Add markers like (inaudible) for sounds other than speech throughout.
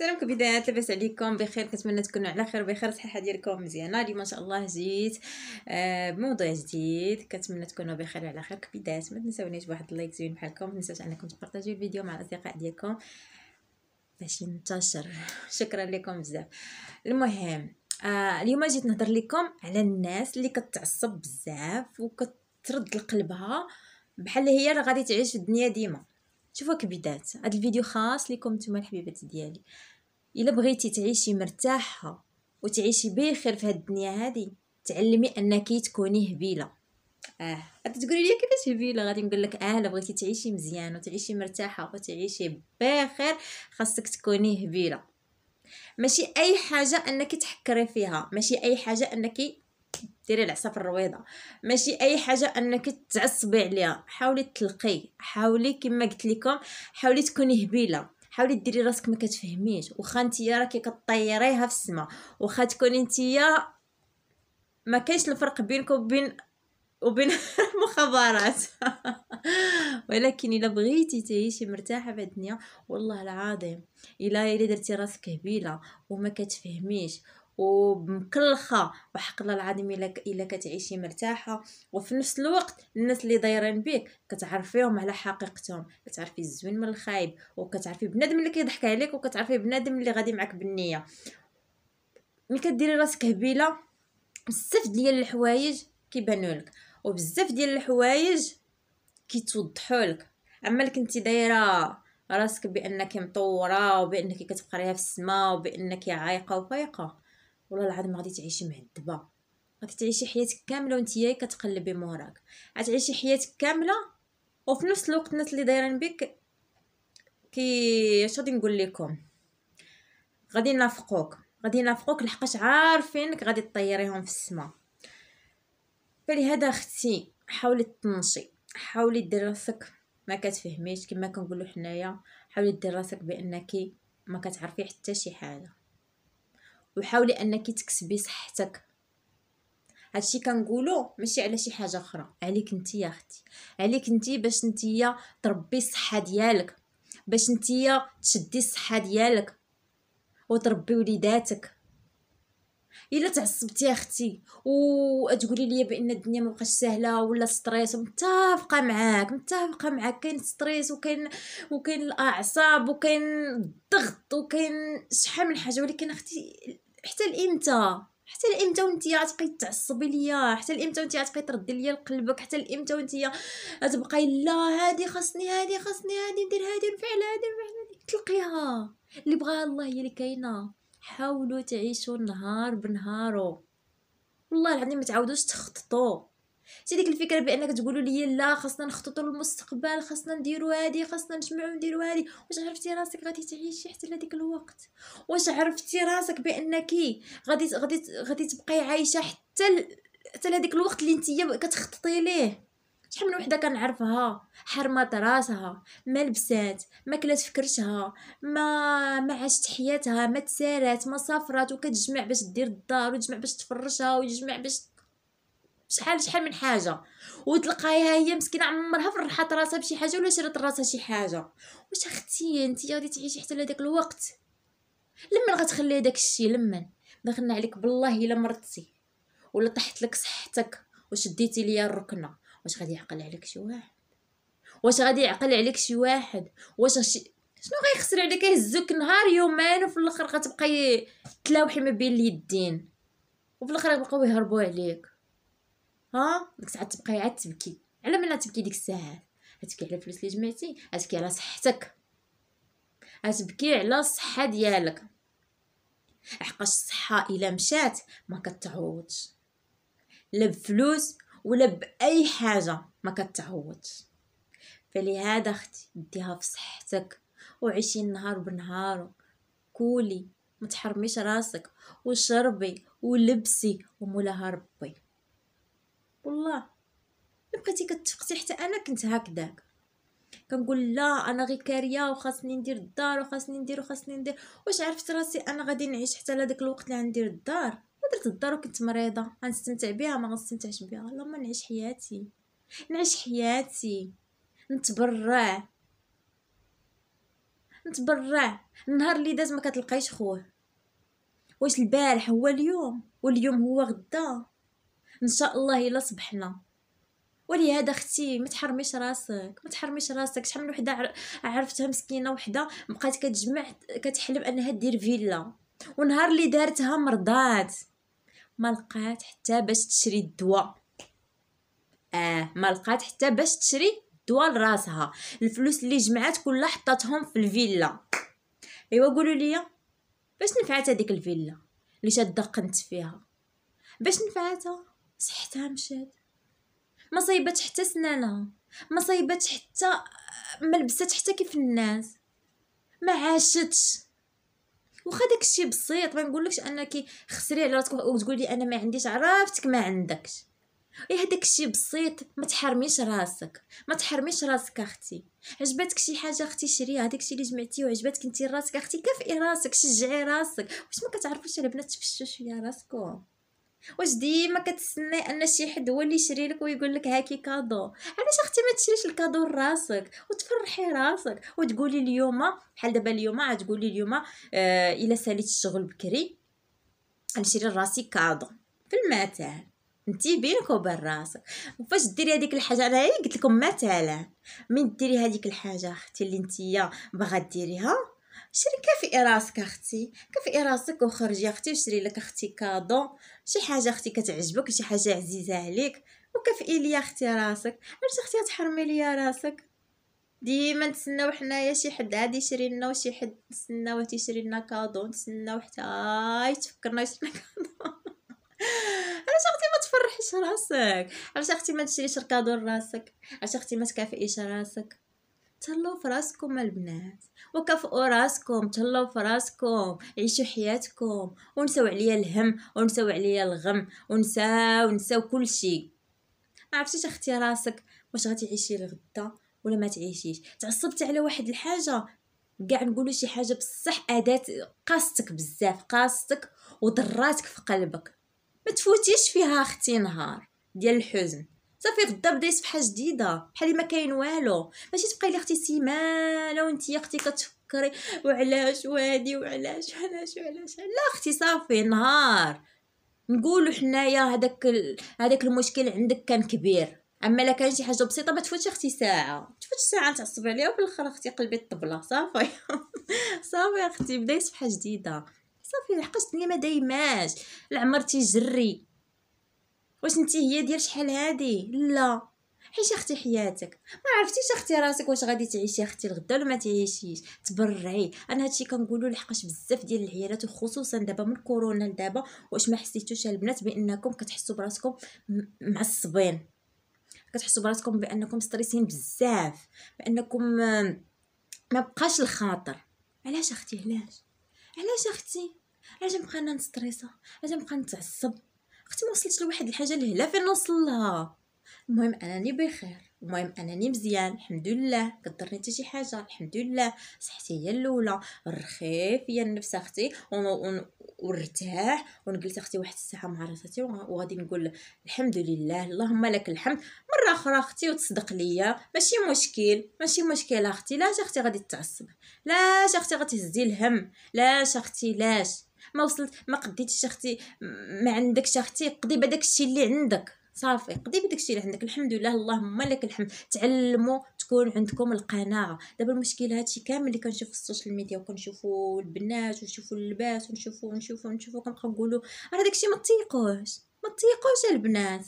السلام كبدايات لاباس عليكم بخير كنتمنى تكونوا على خير وبخير الصحه ديالكم مزيانه اليوم ان شاء الله جيت آه، بموضوع جديد كنتمنى تكونوا بخير وعلى خير كبدايات ما تنساونيش بواحد اللايك زوين بحالكم ما تنساوش انكم تبارطاجيو الفيديو مع الاصدقاء ديالكم باش ينتشر شكرا لكم بزاف المهم آه، اليوم جيت نهضر لكم على الناس اللي كتعصب بزاف وكترد لقلبها بحال هي راه غادي تعيش في الدنيا ديما شوفوا بدات هذا الفيديو خاص لكم نتوما الحبيبات ديالي الا بغيتي تعيشي مرتاحه وتعيشي بخير في هذه الدنيا هذه تعلمي انك تكوني هبيله اه غادي تقولي لي كيفاش هبيله غادي نقول لك اه الا بغيتي تعيشي مزيان وتعيشي مرتاحه وتعيشي بخير خاصك تكوني هبيله ماشي اي حاجه انك تحكري فيها ماشي اي حاجه انك ديري العصا في الرويضه ماشي اي حاجه انك تعصبي عليها حاولي تلقي حاولي كما قلت لكم حاولي تكوني هبيله حاولي ديري راسك ما كتفهميش واخا نتيا راكي كطيريها في السماء واخا تكوني نتيا ما كاينش الفرق بينك وبين وبين (laughs) المخابرات (laughs) ولكن الا بغيتي تعيشي مرتاحه في الدنيا والله العظيم الا الا درتي راسك هبيله وما كتفهميش ومكلخه وحق الله العظيم الا الا كتعيشي مرتاحه وفي نفس الوقت الناس اللي دايرين بك كتعرفيهم على حقيقتهم كتعرفي الزوين من الخايب وكتعرفي بنادم اللي كيضحك عليك وكتعرفي بنادم اللي غادي معك بالنيه ملي كديري راسك هبيله بزاف ديال الحوايج كيبانوا لك وبزاف ديال الحوايج كيتوضحوا لك اما اللي كنتي دايره راسك بانك مطوره وبانك كتقريها في السماء وبانك عايقه وفايقه والله العظيم غادي تعيشي مهدبه غادي تعيشي حياتك كامله ياك كتقلبي موراك غتعيشي حياتك كامله وفي نفس الوقت الناس اللي دايرين بك كي اش غادي نقول لكم غادي ينافقوك غادي ينافقوك لحقاش عارفينك غادي طيريهم في السماء فلهذا اختي حاولي تنشي حاولي دير راسك ما كتفهميش كما كنقولوا حنايا حاولي دير راسك بانك ما كتعرفي حتى شي حاجه وحاولي انك تكسبي صحتك هادشي كنقولو ماشي على شي حاجه اخرى عليك انت يا اختي عليك انت باش نتيا تربي الصحه ديالك باش نتيا تشدي الصحه ديالك وتربي وليداتك الا تعصبتي يا اختي وتقولي لي بان الدنيا ما بقاش سهله ولا ستريس متفقه معاك متفقه معاك كاين ستريس وكاين وكاين الاعصاب وكاين الضغط وكاين شحال من حاجه ولكن اختي حتى لامتى حتى لامتى وانت غتبقاي تعصبي ليا حتى لامتى وانت غتبقاي تردي ليا قلبك حتى لامتى وانت غتبقاي لا هادي خاصني هادي خاصني هادي ندير هادي نفعل هادي نفعل هادي تلقيها اللي بغاها الله هي اللي كاينه حاولوا تعيشوا النهار بنهارو والله العظيم ما تعاودوش تخططوا شتي ديك الفكره بانك تقولوا لي لا خاصنا نخططوا للمستقبل خاصنا نديروا هادي خاصنا نجمعوا نديروا هادي واش عرفتي راسك غادي تعيشي حتى لهذيك الوقت واش عرفتي راسك بانك غادي غادي غادي تبقاي عايشه حتى حتى لهذيك الوقت اللي نتيا كتخططي ليه شحال من وحده كنعرفها حرمات راسها ما لبسات ما كلات في كرشها ما ما عاشت حياتها ما تسارات ما سافرات وكتجمع باش دير الدار وتجمع باش تفرشها وتجمع باش شحال شحال من حاجه وتلقايها هي مسكينه عمرها فرحات راسها بشي حاجه ولا شرات راسها شي حاجه واش اختي انت غادي تعيشي حتى لهداك الوقت لمن غتخلي هداك الشيء لمن دخلنا عليك بالله الا مرضتي ولا طحت لك صحتك وشديتي ليا الركنه واش غادي يعقل عليك شي واحد واش غادي يعقل عليك شي واحد واش شي... شنو غيخسر عليك يهزوك نهار يومين وفي الاخر غتبقاي تلاوحي ما بين اليدين وفي الاخر غيبقاو يهربوا عليك ها ديك الساعه تبقاي عاد تبكي على من تبكي ديك الساعات غتبكي على الفلوس اللي جمعتي غتبكي على صحتك غتبكي على الصحه ديالك حقاش الصحه الا مشات ما كتعوضش لا بفلوس ولا باي حاجه ما كتعوضش فلهذا اختي ديها في صحتك وعيشي النهار بنهار كولي ما تحرميش راسك وشربي ولبسي ومولاها ربي بقيتي كتفقتي حتى انا كنت هكذاك كنقول لا انا غير كاريه وخاصني ندير الدار وخاصني ندير وخاصني ندير واش عرفت راسي انا غادي نعيش حتى لهداك الوقت اللي غندير الدار درت الدار وكنت مريضه غنستمتع بها ما غنستمتعش بها اللهم نعيش حياتي نعيش حياتي نتبرع نتبرع النهار اللي داز ما كتلقايش خوه واش البارح هو اليوم واليوم هو غدا ان شاء الله الا صبحنا ولهذا اختي ما تحرميش راسك ما تحرميش راسك شحال من وحده عرفتها مسكينه وحده بقات كتجمع كتحلم انها دير فيلا ونهار اللي دارتها مرضات ما لقات حتى باش تشري الدواء اه ما لقات حتى باش تشري الدواء لراسها الفلوس اللي جمعات كلها حطتهم في الفيلا ايوا قولوا لي باش نفعت هذيك الفيلا اللي شاد قنت فيها باش نفعتها صحتها مشات ما صايبات حتى سنانها ما صايبات حتى آه، ما لبست حتى كيف الناس ما عاشتش واخا داكشي بسيط ما نقولكش انك خسري على راسك وتقولي انا ما عنديش عرفتك ما عندكش هذاك إيه داكشي بسيط ما تحرميش راسك ما تحرميش راسك اختي عجبتك شي حاجه اختي شريها داكشي اللي جمعتي وعجبتك انت راسك اختي كافئي راسك شجعي راسك واش ما كتعرفوش على بنات تفشوا شويه راسكم واش ديما كتسناي ان شي حد هو اللي يشري لك ويقول لك هاكي كادو علاش اختي ما تشريش الكادو لراسك وتفرحي راسك وتقولي اليوم بحال دابا اليوم تقولي اليوم آه الا ساليت الشغل بكري غنشري لراسي كادو في المثال انتي بينك وبين راسك فاش ديري هذيك الحاجه انا قلت لكم مثلا من ديري هذيك الحاجه اختي اللي نتيا باغا ديريها شري كافي راسك اختي كافي راسك وخرجي اختي وشري لك اختي كادو شي حاجه اختي كتعجبك شي حاجه عزيزه عليك وكافئي ليا اختي راسك علاش اختي تحرمي ليا راسك ديما نتسناو حنايا شي حد عاد يشري لنا وشي حد نتسناو تيشري لنا كادو نتسناو حتى يتفكرنا يشري لنا كادو علاش (laughs) اختي ما تفرحيش راسك علاش اختي ما تشريش كادو لراسك علاش اختي ما تكافئيش راسك تهلاو فراسكم البنات وكافئوا راسكم تهلاو فراسكم عيشوا حياتكم ونساو عليا الهم ونساو عليا الغم ونساو نساو كل شيء عرفتيش اختي راسك واش غتعيشي لغدا ولا ما تعيشيش تعصبت على واحد الحاجه كاع نقولوا شي حاجه بصح اداه قاستك بزاف قاستك وضراتك في قلبك ما تفوتيش فيها اختي نهار ديال الحزن صافي غدا بداي صفحه جديده بحال ما كاين والو ماشي تبقاي لي اختي سيمانه وانت يا اختي كتفكري وعلاش وهادي وعلاش وعلاش وعلاش لا اختي صافي نهار نقولوا حنايا هذاك ال... هذاك المشكل عندك كان كبير اما لا كان شي حاجه بسيطه ما تفوتش اختي ساعه تفوت ساعه تعصب عليها وفي الاخر اختي قلبي الطبله صافي (laughs) صافي اختي بداي صفحه جديده صافي لحقاش الدنيا ما دايماش العمر تيجري واش انت هي ديال شحال هادي لا حيت اختي حياتك ما عرفتيش اختي راسك واش غادي تعيشي اختي الغدا ولا ما تعيشيش تبرعي انا هادشي كنقولو لحقاش بزاف ديال العيالات وخصوصا دابا من كورونا لدابا واش ما حسيتوش البنات بانكم كتحسوا براسكم معصبين كتحسوا براسكم بانكم ستريسين بزاف بانكم آه، ما بقاش الخاطر علاش اختي علاش علاش اختي علاش نبقى انا نستريسا علاش نبقى نتعصب اختي ما وصلتش لواحد الحاجه لهلا فين نوصل لها المهم انني بخير المهم انني مزيان الحمد لله كضرني حتى شي حاجه الحمد لله صحتي هي الاولى رخيف يا النفس اختي ونرتاح ونجلس اختي واحد الساعه مع راساتي وغادي نقول الحمد لله اللهم لك الحمد مره اخرى اختي وتصدق ليا ماشي مشكل ماشي مشكل اختي لاش اختي غادي تعصب لاش اختي غتهزي الهم لاش اختي لاش ما وصلت ما قديتش اختي ما عندكش اختي قضي بداك الشيء اللي عندك صافي قضي بداك الشيء اللي عندك الحمد لله اللهم لك الحمد تعلموا تكون عندكم القناعه دابا المشكله هادشي كامل اللي كنشوف في السوشيال ميديا وكنشوفوا البنات ونشوفوا اللباس ونشوفوا ونشوفوا ونشوفوا كنبقاو نقولوا راه داكشي ما تيقوش ما تيقوش البنات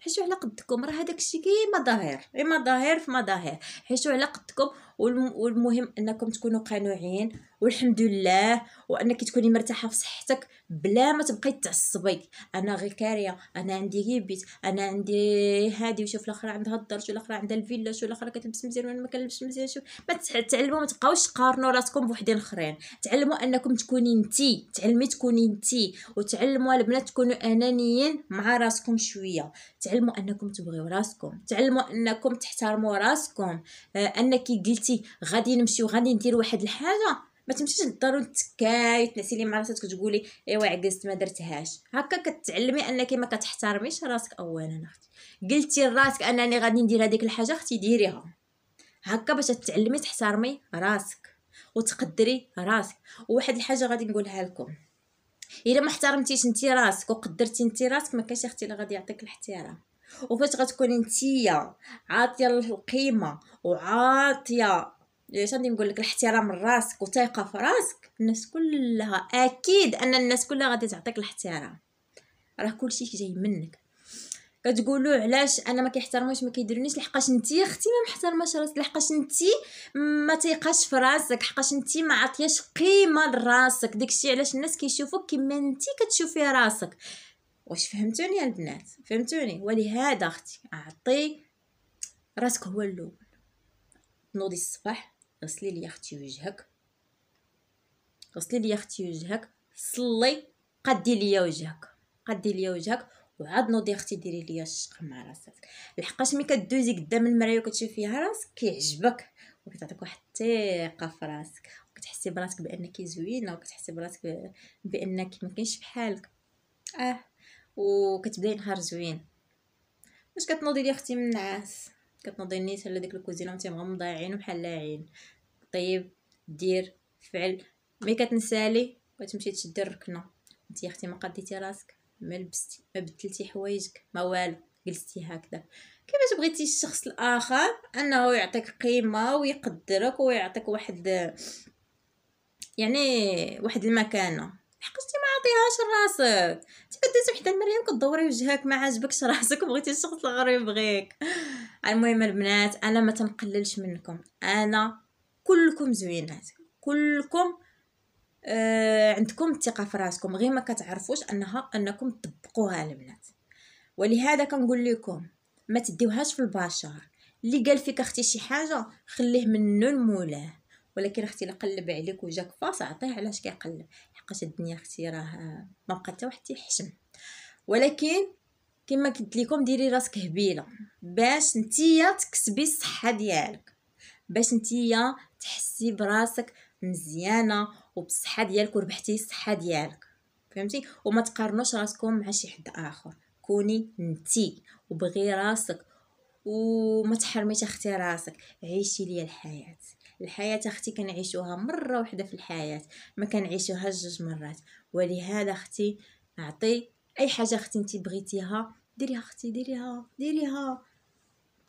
حيشو على قدكم راه هذاك الشيء كيما ظاهر اما ظاهر في مظاهر حيشو على قدكم والمهم انكم تكونوا قانوعين والحمد لله وانك تكوني مرتاحه في صحتك بلا ما تبقي تعصبي انا غير كاريه انا عندي هيبيت انا عندي هادي وشوف الاخرى عندها الدار شوف الاخرى عندها الفيلا شو الاخرى كتلبس مزيان وانا ما كنلبسش مزيان شوف ما تعلموا ما تبقاوش تقارنوا راسكم بوحدين اخرين تعلموا انكم تكوني انتي تعلمي تكوني انتي وتعلموا البنات تكونوا انانيين مع راسكم شويه تعلموا انكم تبغيو راسكم تعلموا انكم تحترموا راسكم آه انك قلت عرفتي غادي نمشي غادي ندير واحد الحاجه ما تمشيش للدار وتكاي وتنعسي لي مع راسك تقولي ايوا عكزت ما درتهاش هكا كتعلمي انك ما كتحترميش راسك اولا اختي قلتي لراسك انني غادي ندير هذيك الحاجه اختي ديريها هكا باش تعلمي تحترمي راسك وتقدري راسك وواحد الحاجه غادي نقولها لكم الا ما احترمتيش انت راسك وقدرتي انت راسك ما كاينش اختي اللي غادي يعطيك الاحترام وفاش غتكوني نتيا عاطيه القيمه وعاطيه علاش غادي نقول لك الاحترام لراسك وثقه في راسك الناس كلها اكيد ان الناس كلها غادي تعطيك الاحترام راه كلشي جاي منك كتقولوا علاش انا ما كيحترموش ما كيديرونيش لحقاش انتي اختي ما محترماش راسك لحقاش انتي ما تيقاش في راسك حقاش انتي ما عطياش قيمه لراسك داكشي علاش الناس كيشوفوك كما انتي كتشوفي راسك واش فهمتوني يا البنات فهمتوني ولهذا اختي اعطي راسك هو الاول نوضي الصباح غسلي لي اختي وجهك غسلي لي اختي وجهك صلي قدي لي وجهك قدي لي وجهك وعاد نوضي اختي ديري ليا الشق مع راسك لحقاش ملي كدوزي قدام المرايه فيها راسك كيعجبك وكتعطيك واحد الثقه في راسك وكتحسي براسك بانك زوينه وكتحسي براسك بانك ما كاينش بحالك اه وكتبداي نهار زوين باش كتنوضي لي اختي من النعاس كتنوضي نيت على ديك الكوزينه وانت مغمضه عين بحال عين طيب دير فعل مي كتنسالي كتمشي تشدي الركنه انت يا اختي ما قديتي راسك ما لبستي ما بدلتي حوايجك ما والو جلستي هكذا كيفاش بغيتي الشخص الاخر انه يعطيك قيمه ويقدرك ويعطيك واحد يعني واحد المكانه لحقاش تعطيهاش راسك تبدا كدوزي وحده المريم كدوري وجهك ما عاجبكش راسك وبغيتي الشخص الاخر يبغيك المهم البنات انا ما تنقللش منكم انا كلكم زوينات كلكم آه عندكم الثقه في راسكم غير ما كتعرفوش انها انكم تطبقوها البنات ولهذا كنقول لكم ما تديوهاش في البشر اللي قال فيك اختي شي حاجه خليه منو لمولاه ولكن اختي لقلب عليك وجاك فاس عطيه علاش كيقلب حقاش الدنيا اختي راه ما بقى حتى واحد تيحشم ولكن كما قلت لكم ديري راسك هبيله باش نتيا تكسبي الصحه ديالك باش نتيا تحسي براسك مزيانه وبالصحه ديالك وربحتي الصحه ديالك فهمتي وما تقارنوش راسكم مع شي حد اخر كوني نتي وبغي راسك وما تحرميش اختي راسك عيشي ليا الحياه الحياه اختي كنعيشوها مره واحده في الحياه ما كنعيشوهاش جوج مرات ولهذا اختي اعطي اي حاجه اختي انت بغيتيها ديريها اختي ديريها ديريها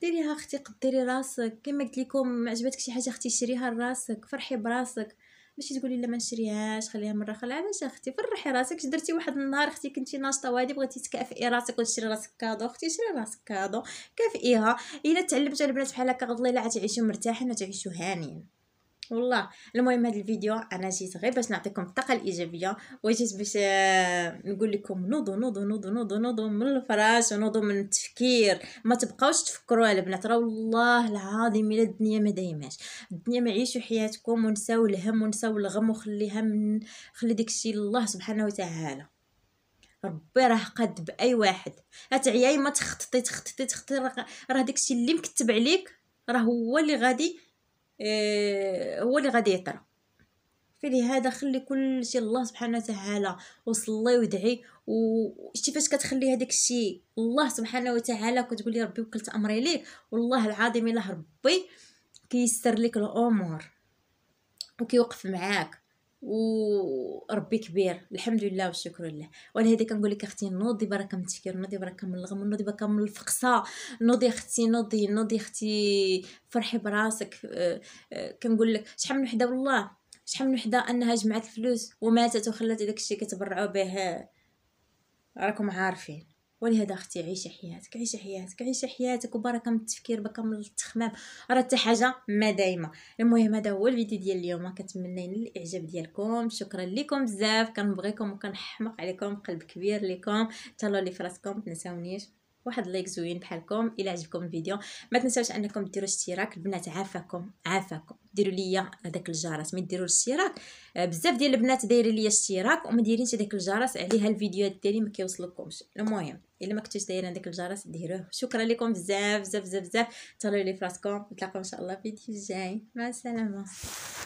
ديريها اختي قدري راسك كما قلت لكم عجبتك شي حاجه اختي شريها لراسك فرحي براسك ماشي تقولي لا ما نشريهاش خليها مره خليها علاش اختي فرحي راسك درتي واحد النهار اختي كنتي ناشطه وهادي بغيتي تكافئي راسك وتشري راسك كادو اختي شري راسك كادو كافئيها الا تعلمتي البنات بحال هكا غضلي لا تعيشوا مرتاحين وتعيشوا هانيين والله المهم هذا الفيديو انا جيت غير باش نعطيكم الطاقه الايجابيه وجيت باش آه، نقول لكم نوضوا نوضوا نوضوا نوضوا نوضوا من الفراش ونوضوا من التفكير ما تبقاوش تفكروا على البنات راه والله العظيم الا الدنيا ما دايماش الدنيا ما عيشوا حياتكم ونساو الهم ونساو الغم وخليها من خلي داكشي لله سبحانه وتعالى ربي راه قد باي واحد اتعياي ما تخططي تخططي تخططي راه داكشي اللي مكتب عليك راه هو اللي غادي آه، هو اللي غادي يطرى هذا خلي كل شيء الله سبحانه وتعالى وصلي ودعي وشتي فاش كتخلي هذاك الشيء الله سبحانه وتعالى كتقولي ربي وكلت امري ليه والله العظيم الا ربي كيسر لك الامور وكيوقف معاك وربي كبير الحمد لله والشكر لله ولهذا كنقول لك اختي نوضي من التفكير نوضي من الغم نوضي من الفقصة نوضي اختي نوضي نوضي اختي فرحي براسك آه، آه، كنقول لك شحال من وحده والله شحال من وحده انها جمعت الفلوس وماتت وخلات داكشي كتبرعوا به آه، راكم عارفين ولهذا اختي عيشي حياتك عيشي حياتك عيشي حياتك وبركه من التفكير بركه من التخمام راه حتى حاجه ما دايمه المهم هذا هو الفيديو ديال اليوم كنتمنى الاعجاب ديالكم شكرا لكم بزاف كنبغيكم وكنحمق عليكم قلب كبير لكم تهلاو لي فراسكم متنساونيش واحد لايك زوين بحالكم الى عجبكم الفيديو ما تنساوش انكم ديروا اشتراك البنات عافاكم عافاكم ديروا ليا هذاك الجرس ما ديروا الاشتراك آه، بزاف ديال البنات دايرين ليا اشتراك وما دايرينش هذاك الجرس عليها الفيديوهات ديالي ما كيوصلكمش المهم الا ما كنتيش دايرين هذاك الجرس ديروه شكرا لكم بزاف بزاف بزاف بزاف تهلاو لي فراسكم نتلاقاو ان شاء الله في فيديو جاي مع السلامه